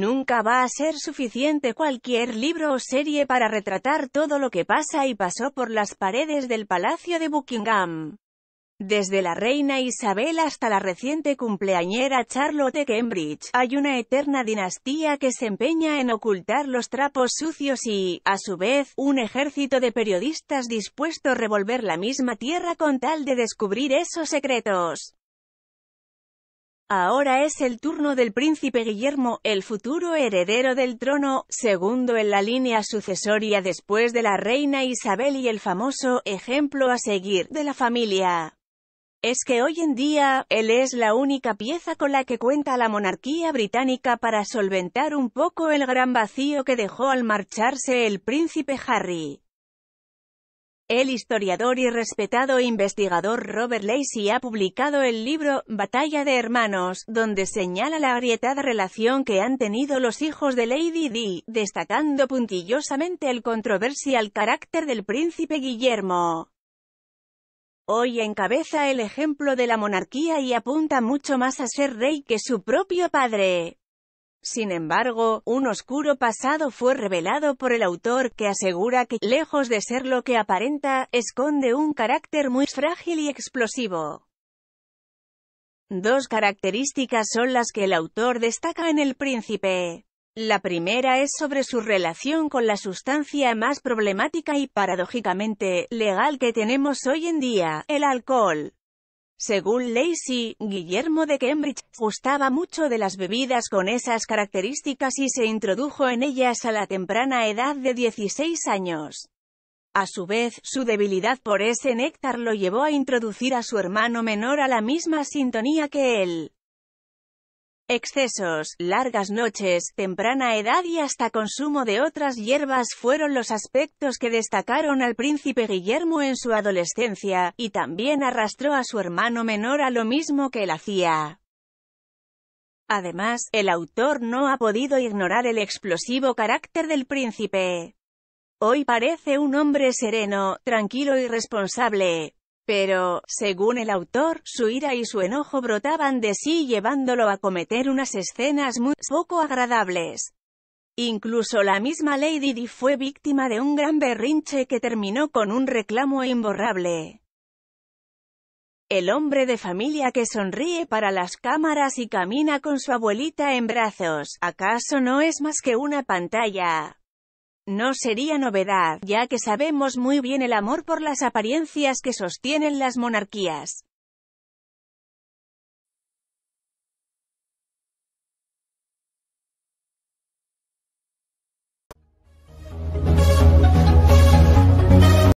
Nunca va a ser suficiente cualquier libro o serie para retratar todo lo que pasa y pasó por las paredes del Palacio de Buckingham. Desde la reina Isabel hasta la reciente cumpleañera Charlotte Cambridge, hay una eterna dinastía que se empeña en ocultar los trapos sucios y, a su vez, un ejército de periodistas dispuesto a revolver la misma tierra con tal de descubrir esos secretos. Ahora es el turno del príncipe Guillermo, el futuro heredero del trono, segundo en la línea sucesoria después de la reina Isabel y el famoso ejemplo a seguir de la familia. Es que hoy en día, él es la única pieza con la que cuenta la monarquía británica para solventar un poco el gran vacío que dejó al marcharse el príncipe Harry. El historiador y respetado investigador Robert Lacey ha publicado el libro Batalla de Hermanos, donde señala la agrietada relación que han tenido los hijos de Lady Di, destacando puntillosamente el controversial carácter del príncipe Guillermo. Hoy encabeza el ejemplo de la monarquía y apunta mucho más a ser rey que su propio padre. Sin embargo, un oscuro pasado fue revelado por el autor, que asegura que, lejos de ser lo que aparenta, esconde un carácter muy frágil y explosivo. Dos características son las que el autor destaca en El Príncipe. La primera es sobre su relación con la sustancia más problemática y, paradójicamente, legal que tenemos hoy en día, el alcohol. Según Lacey, Guillermo de Cambridge gustaba mucho de las bebidas con esas características y se introdujo en ellas a la temprana edad de 16 años. A su vez, su debilidad por ese néctar lo llevó a introducir a su hermano menor a la misma sintonía que él. Excesos, largas noches, temprana edad y hasta consumo de otras hierbas fueron los aspectos que destacaron al príncipe Guillermo en su adolescencia, y también arrastró a su hermano menor a lo mismo que él hacía. Además, el autor no ha podido ignorar el explosivo carácter del príncipe. Hoy parece un hombre sereno, tranquilo y responsable, pero, según el autor, su ira y su enojo brotaban de sí llevándolo a cometer unas escenas muy poco agradables. Incluso la misma Lady Di fue víctima de un gran berrinche que terminó con un reclamo imborrable. El hombre de familia que sonríe para las cámaras y camina con su abuelita en brazos, ¿acaso no es más que una pantalla? no sería novedad, ya que sabemos muy bien el amor por las apariencias que sostienen las monarquías.